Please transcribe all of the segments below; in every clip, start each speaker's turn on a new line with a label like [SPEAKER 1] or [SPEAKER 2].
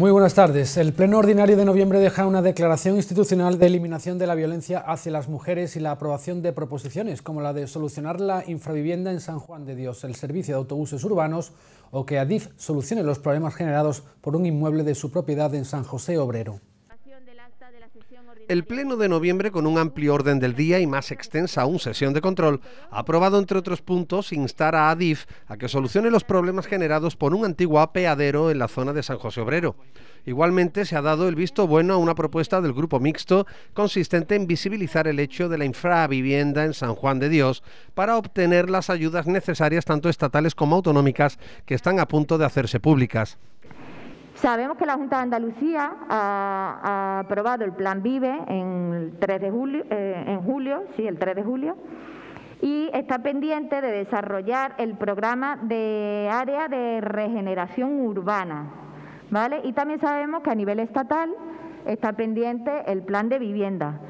[SPEAKER 1] Muy buenas tardes. El Pleno Ordinario de noviembre deja una declaración institucional de eliminación de la violencia hacia las mujeres y la aprobación de proposiciones como la de solucionar la infravivienda en San Juan de Dios, el servicio de autobuses urbanos o que ADIF solucione los problemas generados por un inmueble de su propiedad en San José Obrero.
[SPEAKER 2] El Pleno de noviembre, con un amplio orden del día y más extensa aún sesión de control, ha aprobado, entre otros puntos, instar a ADIF a que solucione los problemas generados por un antiguo apeadero en la zona de San José Obrero. Igualmente, se ha dado el visto bueno a una propuesta del grupo mixto consistente en visibilizar el hecho de la infravivienda en San Juan de Dios para obtener las ayudas necesarias tanto estatales como autonómicas que están a punto de hacerse públicas.
[SPEAKER 3] Sabemos que la Junta de Andalucía ha, aprobado el Plan Vive en, 3 de julio, eh, en julio, sí, el 3 de julio, y está pendiente de desarrollar el programa de área de regeneración urbana, ¿vale? Y también sabemos que a nivel estatal está pendiente el plan de vivienda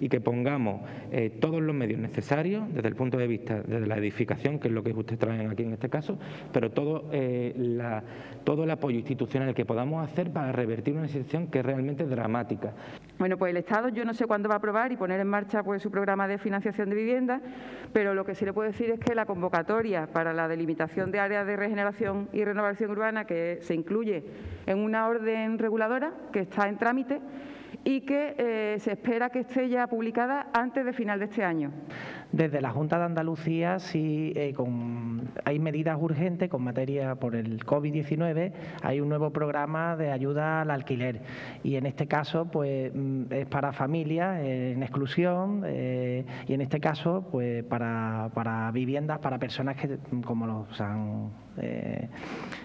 [SPEAKER 2] y que pongamos eh, todos los medios necesarios desde el punto de vista de la edificación, que es lo que ustedes traen aquí en este caso, pero todo, eh, todo el apoyo institucional que podamos hacer para revertir una situación que es realmente dramática.
[SPEAKER 4] Bueno, pues el Estado yo no sé cuándo va a aprobar y poner en marcha pues, su programa de financiación de vivienda, pero lo que sí le puedo decir es que la convocatoria para la delimitación de áreas de regeneración y renovación urbana, que se incluye en una orden reguladora que está en trámite, y que eh, se espera que esté ya publicada antes de final de este año.
[SPEAKER 2] Desde la Junta de Andalucía sí eh, con, hay medidas urgentes con materia por el COVID-19, hay un nuevo programa de ayuda al alquiler y en este caso pues mm, es para familias eh, en exclusión y en este caso pues para, para viviendas para personas que como los han eh,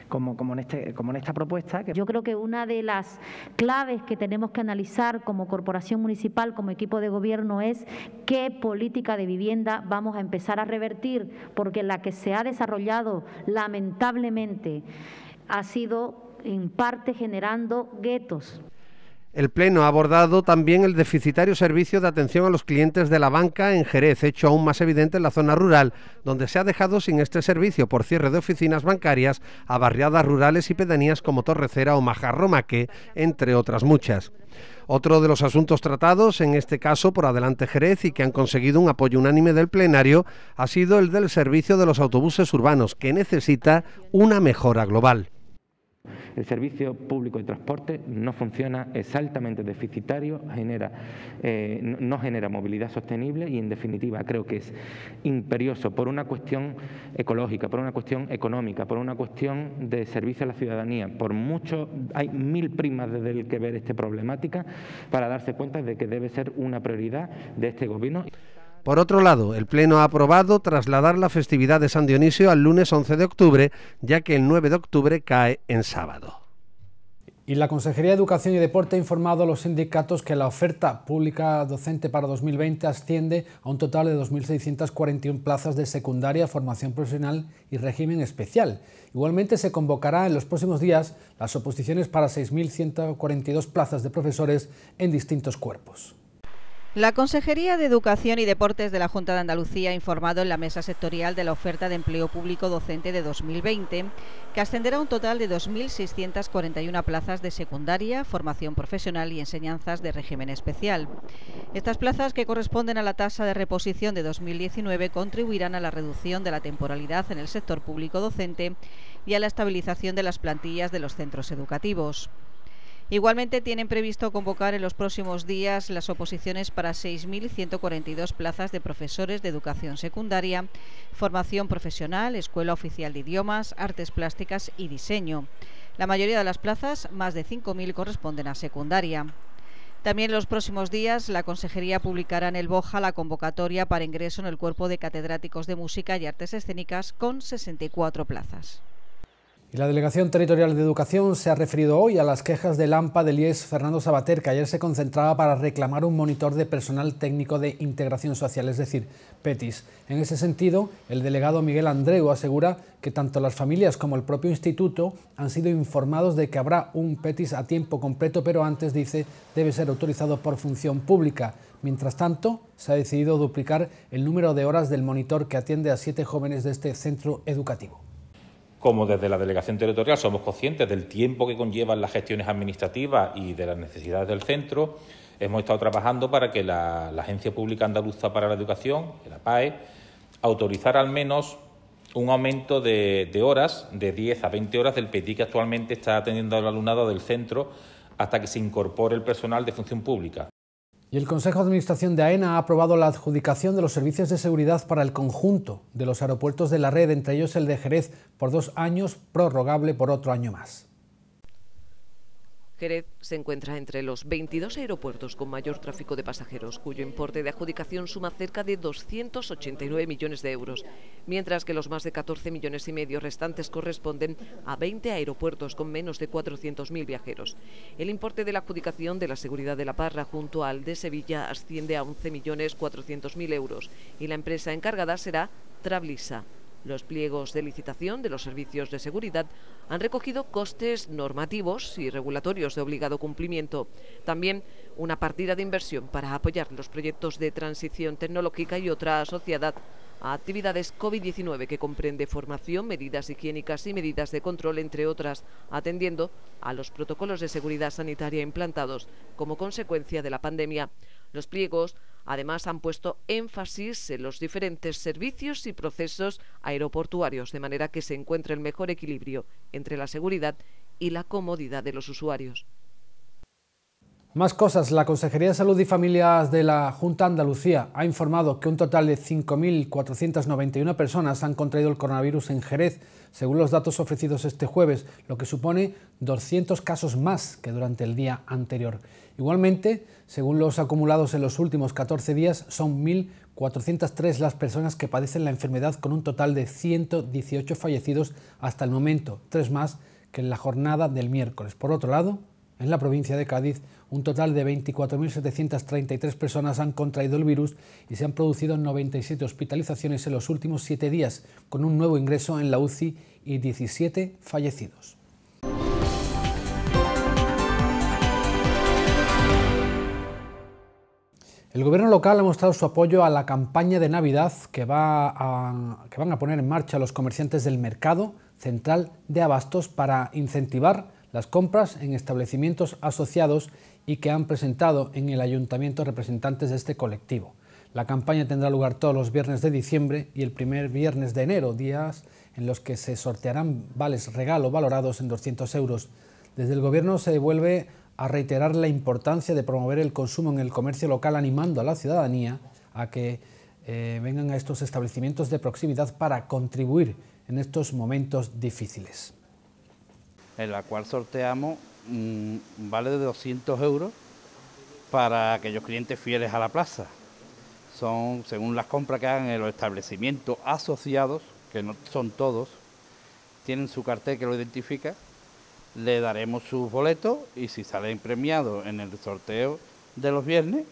[SPEAKER 2] como, como, en este, como en esta propuesta. Yo creo que una de las claves que tenemos que analizar como corporación municipal,
[SPEAKER 3] como equipo de gobierno, es qué política de vivienda vamos a empezar a revertir, porque la que se ha desarrollado lamentablemente ha sido en
[SPEAKER 4] parte generando guetos.
[SPEAKER 2] El Pleno ha abordado también el deficitario servicio de atención a los clientes de la banca en Jerez, hecho aún más evidente en la zona rural, donde se ha dejado sin este servicio por cierre de oficinas bancarias a barriadas rurales y pedanías como Torrecera o Majarromaque, entre otras muchas. Otro de los asuntos tratados, en este caso por Adelante Jerez y que han conseguido un apoyo unánime del plenario, ha sido el del servicio de los autobuses urbanos, que necesita una mejora global. El servicio público de transporte no funciona, es altamente deficitario, eh, no genera movilidad sostenible y, en definitiva, creo que es imperioso por una cuestión ecológica, por una cuestión económica, por una cuestión de servicio a la ciudadanía. Por mucho, hay mil primas desde el que ver esta problemática para darse cuenta de que debe ser una prioridad de este Gobierno. Por otro lado, el Pleno ha aprobado trasladar la festividad de San Dionisio al lunes 11 de octubre, ya que el 9 de octubre cae en sábado.
[SPEAKER 1] Y la Consejería de Educación y Deporte ha informado a los sindicatos que la oferta pública docente para 2020 asciende a un total de 2.641 plazas de secundaria, formación profesional y régimen especial. Igualmente se convocará en los próximos días las oposiciones para 6.142 plazas de profesores en distintos cuerpos.
[SPEAKER 3] La Consejería de Educación y Deportes de la Junta de Andalucía ha informado en la mesa sectorial de la oferta de empleo público docente de 2020, que ascenderá un total de 2.641 plazas de secundaria, formación profesional y enseñanzas de régimen especial. Estas plazas, que corresponden a la tasa de reposición de 2019, contribuirán a la reducción de la temporalidad en el sector público docente y a la estabilización de las plantillas de los centros educativos. Igualmente tienen previsto convocar en los próximos días las oposiciones para 6.142 plazas de profesores de educación secundaria, formación profesional, escuela oficial de idiomas, artes plásticas y diseño. La mayoría de las plazas, más de 5.000, corresponden a secundaria. También en los próximos días la Consejería publicará en el Boja la convocatoria para ingreso en el cuerpo de catedráticos de música y artes escénicas con 64 plazas.
[SPEAKER 1] Y la Delegación Territorial de Educación se ha referido hoy a las quejas de Lampa del IES Fernando Sabater, que ayer se concentraba para reclamar un monitor de personal técnico de integración social, es decir, PETIS. En ese sentido, el delegado Miguel Andreu asegura que tanto las familias como el propio instituto han sido informados de que habrá un PETIS a tiempo completo, pero antes, dice, debe ser autorizado por función pública. Mientras tanto, se ha decidido duplicar el número de horas del monitor que atiende a siete jóvenes de este centro educativo
[SPEAKER 2] como desde la delegación territorial somos conscientes del tiempo que conllevan las gestiones administrativas y de las necesidades del centro, hemos estado trabajando para que la, Agencia Pública Andaluza para la Educación, la PAE, autorizara al menos un aumento de, horas, de 10 a 20 horas del PETI que actualmente está atendiendo al alumnado del centro hasta que se incorpore el personal de función pública.
[SPEAKER 1] Y el Consejo de Administración de AENA ha aprobado la adjudicación de los servicios de seguridad para el conjunto de los aeropuertos de la red, entre ellos el de Jerez, por dos años, prorrogable por otro año más.
[SPEAKER 4] Jerez se encuentra entre los 22 aeropuertos con mayor tráfico de pasajeros, cuyo importe de adjudicación suma cerca de 289 millones de euros, mientras que los más de 14 millones y medio restantes corresponden a 20 aeropuertos con menos de 400.000 viajeros. El importe de la adjudicación de la seguridad de La Parra junto al de Sevilla asciende a 11.400.000 euros y la empresa encargada será Trablisa. Los pliegos de licitación de los servicios de seguridad han recogido costes normativos y regulatorios de obligado cumplimiento. También una partida de inversión para apoyar los proyectos de transición tecnológica y otra sociedad a actividades COVID-19 que comprende formación, medidas higiénicas y medidas de control, entre otras, atendiendo a los protocolos de seguridad sanitaria implantados como consecuencia de la pandemia. Los pliegos Además, han puesto énfasis en los diferentes servicios y procesos aeroportuarios, de manera que se encuentre el mejor equilibrio entre la seguridad y la comodidad de los usuarios.
[SPEAKER 1] Más cosas. La Consejería de Salud y Familias de la Junta Andalucía ha informado que un total de 5.491 personas han contraído el coronavirus en Jerez, según los datos ofrecidos este jueves, lo que supone 200 casos más que durante el día anterior. Igualmente, según los acumulados en los últimos 14 días, son 1.403 las personas que padecen la enfermedad, con un total de 118 fallecidos hasta el momento, tres más que en la jornada del miércoles. Por otro lado, en la provincia de Cádiz, un total de 24.733 personas han contraído el virus y se han producido 97 hospitalizaciones en los últimos siete días, con un nuevo ingreso en la UCI y 17 fallecidos. El gobierno local ha mostrado su apoyo a la campaña de Navidad que, va que van a poner en marcha los comerciantes del mercado central de abastos para incentivar las compras en establecimientos asociados y que han presentado en el ayuntamiento representantes de este colectivo. La campaña tendrá lugar todos los viernes de diciembre y el primer viernes de enero, días en los que se sortearán vales regalo valorados en 200 euros. Desde el Gobierno se vuelve a reiterar la importancia de promover el consumo en el comercio local, animando a la ciudadanía a que eh, vengan a estos establecimientos de proximidad para contribuir en estos momentos difíciles
[SPEAKER 2] en la cual sorteamos
[SPEAKER 1] un mm, vale de 200 euros para aquellos clientes fieles a la plaza. Son, según las compras que hagan en los establecimientos asociados, que no son todos, tienen su cartel que lo identifica, le daremos sus boletos y si sale impremiado en el sorteo de los viernes,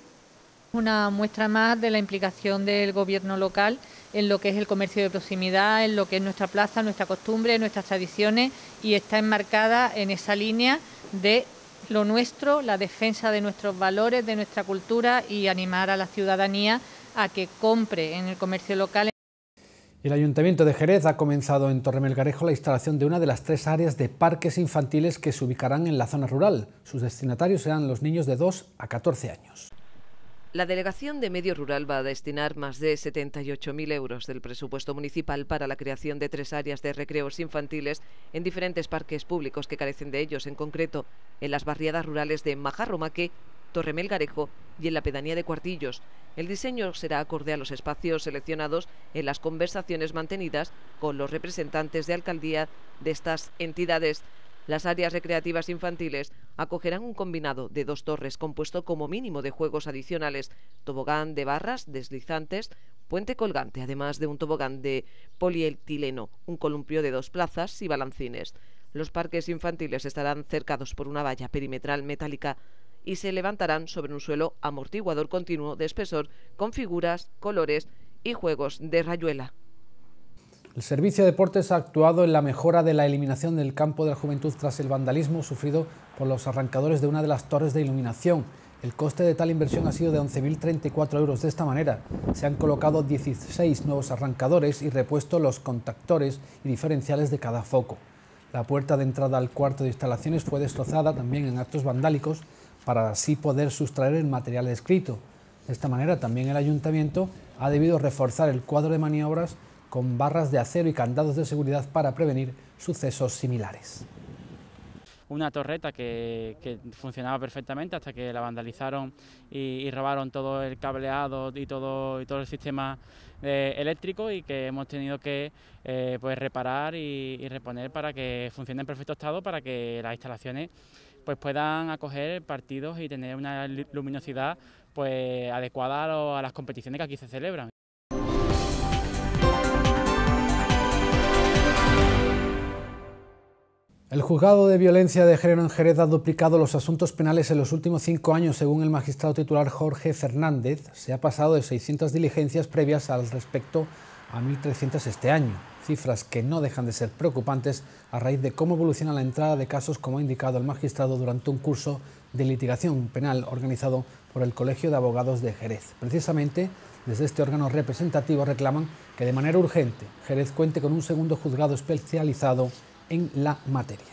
[SPEAKER 3] una muestra más de la implicación del gobierno local en lo que es el comercio de proximidad, en lo que es nuestra plaza, nuestra costumbre, nuestras tradiciones y está enmarcada en esa línea de lo nuestro, la defensa de nuestros valores, de nuestra cultura y animar a la ciudadanía a que compre en el comercio local.
[SPEAKER 1] El Ayuntamiento de Jerez ha comenzado en Torremelgarejo la instalación de una de las tres áreas de parques infantiles que se ubicarán en la zona rural. Sus destinatarios serán los niños de 2 a 14 años.
[SPEAKER 4] La Delegación de Medio Rural va a destinar más de 78.000 euros del presupuesto municipal para la creación de tres áreas de recreos infantiles en diferentes parques públicos que carecen de ellos, en concreto en las barriadas rurales de Majarromaque, Torremel Garejo y en la pedanía de Cuartillos. El diseño será acorde a los espacios seleccionados en las conversaciones mantenidas con los representantes de alcaldía de estas entidades. Las áreas recreativas infantiles acogerán un combinado de dos torres compuesto como mínimo de juegos adicionales, tobogán de barras, deslizantes, puente colgante, además de un tobogán de polietileno, un columpio de dos plazas y balancines. Los parques infantiles estarán cercados por una valla perimetral metálica y se levantarán sobre un suelo amortiguador continuo de espesor con figuras, colores y juegos de rayuela.
[SPEAKER 1] El Servicio de Deportes ha actuado en la mejora de la eliminación del campo de la juventud tras el vandalismo sufrido por los arrancadores de una de las torres de iluminación. El coste de tal inversión ha sido de 11.034 euros. De esta manera, se han colocado 16 nuevos arrancadores y repuesto los contactores y diferenciales de cada foco. La puerta de entrada al cuarto de instalaciones fue destrozada también en actos vandálicos para así poder sustraer el material escrito. De esta manera, también el ayuntamiento ha debido reforzar el cuadro de maniobras con barras de acero y candados de seguridad para prevenir sucesos similares. Una torreta que, funcionaba perfectamente hasta que la vandalizaron y, robaron todo el cableado y todo, y todo el sistema eh, eléctrico y que hemos tenido que eh, pues reparar y, reponer para que funcione en perfecto estado, para que las instalaciones pues puedan acoger partidos y tener una luminosidad pues adecuada a las competiciones que aquí se celebran. El juzgado de violencia de género en Jerez ha duplicado los asuntos penales en los últimos cinco años, según el magistrado titular Jorge Fernández. Se ha pasado de 600 diligencias previas al respecto a 1.300 este año, cifras que no dejan de ser preocupantes a raíz de cómo evoluciona la entrada de casos, como ha indicado el magistrado durante un curso de litigación penal organizado por el Colegio de Abogados de Jerez. Precisamente, desde este órgano representativo reclaman que de manera urgente Jerez cuente con un segundo juzgado especializado en la materia.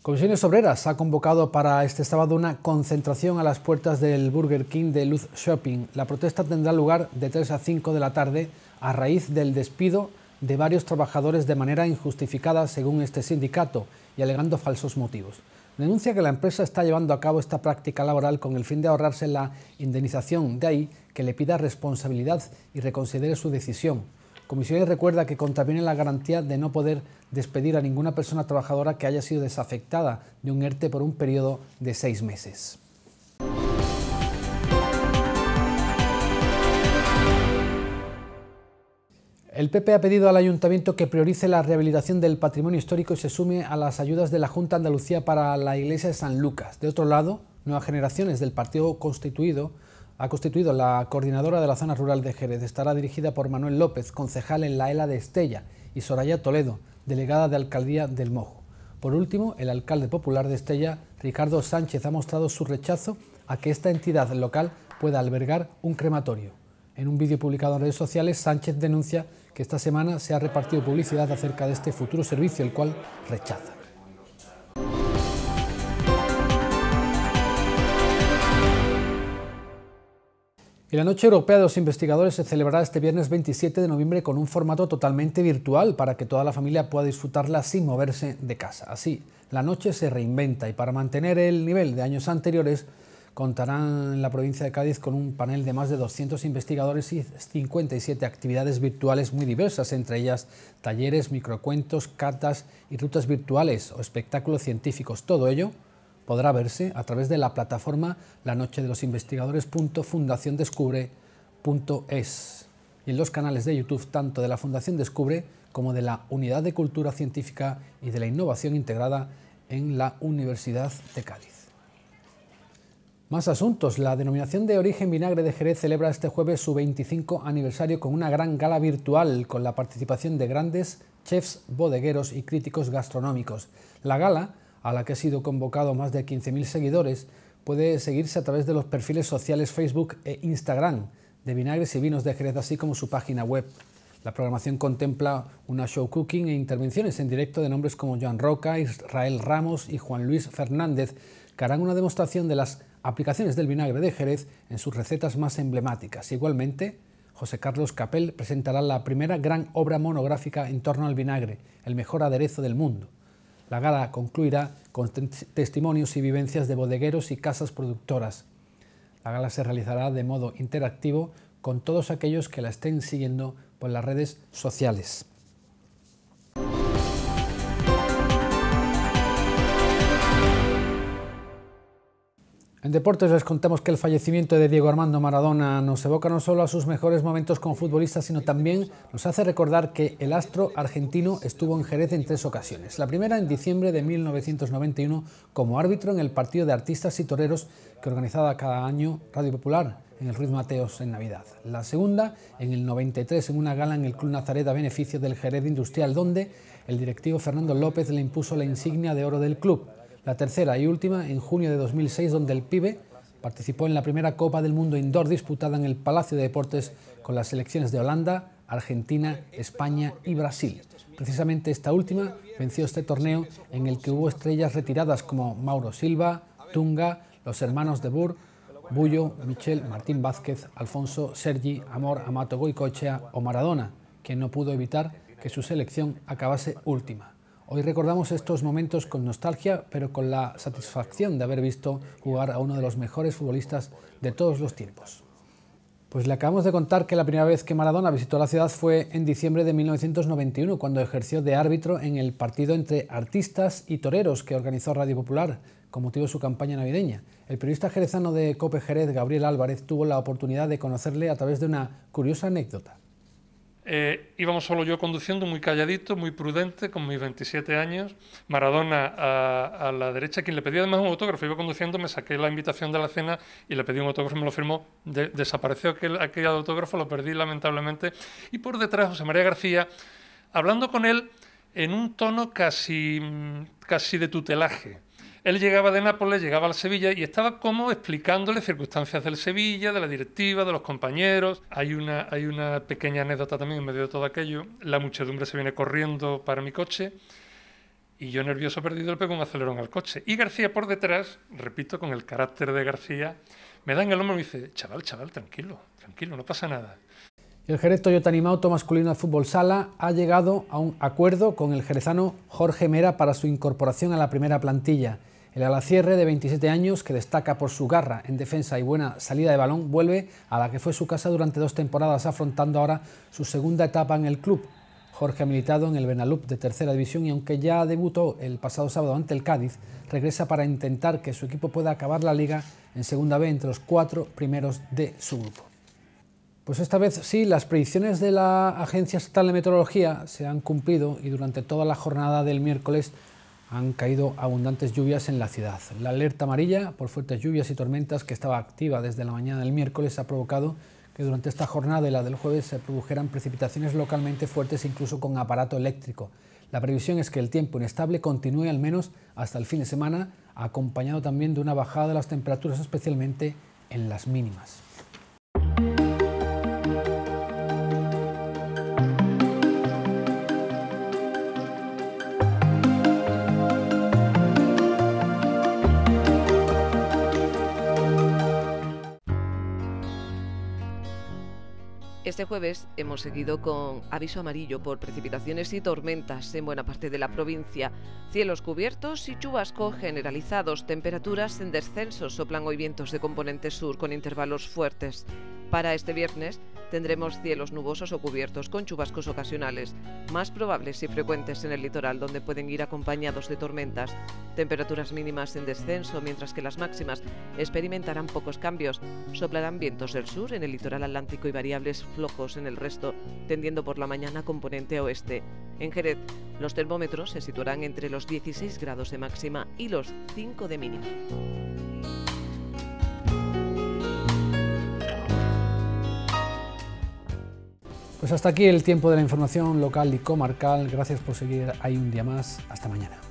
[SPEAKER 1] Comisiones Obreras ha convocado para este sábado una concentración a las puertas del Burger King de Luz Shopping. La protesta tendrá lugar de 3 a 5 de la tarde a raíz del despido de varios trabajadores de manera injustificada según este sindicato y alegando falsos motivos. Denuncia que la empresa está llevando a cabo esta práctica laboral con el fin de ahorrarse la indemnización, de ahí que le pida responsabilidad y reconsidere su decisión. Comisiones recuerda que contraviene la garantía de no poder despedir a ninguna persona trabajadora que haya sido desafectada de un ERTE por un periodo de seis meses. El PP ha pedido al Ayuntamiento que priorice la rehabilitación del patrimonio histórico y se sume a las ayudas de la Junta Andalucía para la Iglesia de San Lucas. De otro lado, Nuevas Generaciones del Partido Constituido ha constituido la coordinadora de la zona rural de Jerez. Estará dirigida por Manuel López, concejal en la ELA de Estella, y Soraya Toledo, delegada de Alcaldía del Mojo. Por último, el alcalde popular de Estella, Ricardo Sánchez, ha mostrado su rechazo a que esta entidad local pueda albergar un crematorio. En un vídeo publicado en redes sociales, Sánchez denuncia que esta semana se ha repartido publicidad acerca de este futuro servicio, el cual rechaza. Y la Noche Europea de los Investigadores se celebrará este viernes 27 de noviembre con un formato totalmente virtual para que toda la familia pueda disfrutarla sin moverse de casa. Así, la noche se reinventa y para mantener el nivel de años anteriores contarán en la provincia de Cádiz con un panel de más de 200 investigadores y 57 actividades virtuales muy diversas, entre ellas talleres, microcuentos, catas y rutas virtuales o espectáculos científicos. Todo ello podrá verse a través de la plataforma de los es y en los canales de YouTube tanto de la Fundación Descubre como de la Unidad de Cultura Científica y de la Innovación Integrada en la Universidad de Cádiz. Más asuntos. La denominación de origen vinagre de Jerez celebra este jueves su 25 aniversario con una gran gala virtual con la participación de grandes chefs, bodegueros y críticos gastronómicos. La gala a la que ha sido convocado más de 15.000 seguidores, puede seguirse a través de los perfiles sociales Facebook e Instagram de Vinagres y Vinos de Jerez, así como su página web. La programación contempla una show cooking e intervenciones en directo de nombres como Joan Roca, Israel Ramos y Juan Luis Fernández, que harán una demostración de las aplicaciones del vinagre de Jerez en sus recetas más emblemáticas. Igualmente, José Carlos Capel presentará la primera gran obra monográfica en torno al vinagre, el mejor aderezo del mundo. La gala concluirá con testimonios y vivencias de bodegueros y casas productoras. La gala se realizará de modo interactivo con todos aquellos que la estén siguiendo por las redes sociales. En deportes les contamos que el fallecimiento de Diego Armando Maradona nos evoca no solo a sus mejores momentos como futbolista, sino también nos hace recordar que el astro argentino estuvo en Jerez en tres ocasiones. La primera en diciembre de 1991 como árbitro en el partido de artistas y toreros que organizaba cada año Radio Popular en el Ruiz Mateos en Navidad. La segunda en el 93 en una gala en el Club Nazaret a beneficio del Jerez Industrial, donde el directivo Fernando López le impuso la insignia de oro del club la tercera y última en junio de 2006, donde el pibe participó en la primera Copa del Mundo Indoor disputada en el Palacio de Deportes con las selecciones de Holanda, Argentina, España y Brasil. Precisamente esta última venció este torneo en el que hubo estrellas retiradas como Mauro Silva, Tunga, los hermanos de Burr, Bullo, Michel, Martín Vázquez, Alfonso, Sergi, Amor, Amato Goicochea o Maradona, quien no pudo evitar que su selección acabase última. Hoy recordamos estos momentos con nostalgia, pero con la satisfacción de haber visto jugar a uno de los mejores futbolistas de todos los tiempos. Pues le acabamos de contar que la primera vez que Maradona visitó la ciudad fue en diciembre de 1991, cuando ejerció de árbitro en el partido entre artistas y toreros que organizó Radio Popular con motivo de su campaña navideña. El periodista jerezano de Cope Jerez, Gabriel Álvarez, tuvo la oportunidad de conocerle a través de una curiosa anécdota.
[SPEAKER 2] Eh, íbamos solo yo conduciendo, muy calladito, muy prudente, con mis 27 años. Maradona a, la derecha, quien le pedía además un autógrafo. Iba conduciendo, me saqué la invitación de la cena y le pedí un autógrafo, me lo firmó. desapareció aquel, aquel autógrafo, lo perdí lamentablemente. Y por detrás, José María García, hablando con él en un tono casi de tutelaje. Él llegaba de Nápoles, llegaba a la Sevilla y estaba como explicándole circunstancias del Sevilla, de la directiva, de los compañeros. Hay una, hay una pequeña anécdota también en medio de todo aquello. La muchedumbre se viene corriendo para mi coche. Y yo, nervioso perdido, el pego un acelerón al coche. Y García por detrás, repito, con el carácter de García, me da en el hombro y me dice, chaval, chaval, tranquilo, tranquilo, no pasa nada.
[SPEAKER 1] El Jerez Toyota tan Masculino de Fútbol Sala ha llegado a un acuerdo con el jerezano Jorge Mera para su incorporación a la primera plantilla. El alacierre de 27 años, que destaca por su garra en defensa y buena salida de balón, vuelve a la que fue su casa durante dos temporadas, afrontando ahora su segunda etapa en el club. Jorge ha militado en el Benalup de tercera división y aunque ya debutó el pasado sábado ante el Cádiz, regresa para intentar que su equipo pueda acabar la liga en segunda B entre los cuatro primeros de su grupo. Pues esta vez sí, las predicciones de la Agencia Estatal de Meteorología se han cumplido y durante toda la jornada del miércoles han caído abundantes lluvias en la ciudad. La alerta amarilla por fuertes lluvias y tormentas que estaba activa desde la mañana del miércoles ha provocado que durante esta jornada y la del jueves se produjeran precipitaciones localmente fuertes incluso con aparato eléctrico. La previsión es que el tiempo inestable continúe al menos hasta el fin de semana, acompañado también de una bajada de las temperaturas, especialmente en las mínimas.
[SPEAKER 4] Este jueves hemos seguido con aviso amarillo por precipitaciones y tormentas en buena parte de la provincia. Cielos cubiertos y chubascos generalizados, temperaturas en descenso, soplan hoy vientos de componente sur con intervalos fuertes. Para este viernes tendremos cielos nubosos o cubiertos con chubascos ocasionales, más probables y frecuentes en el litoral donde pueden ir acompañados de tormentas. Temperaturas mínimas en descenso mientras que las máximas experimentarán pocos cambios. Soplarán vientos del sur en el litoral atlántico y variables flojos en el resto, tendiendo por la mañana componente oeste. En Jerez, los termómetros se situarán entre los 16 grados de máxima y los 5 de mínimo.
[SPEAKER 1] Pues hasta aquí el tiempo de la información local y comarcal. Gracias por seguir ahí un día más. Hasta mañana.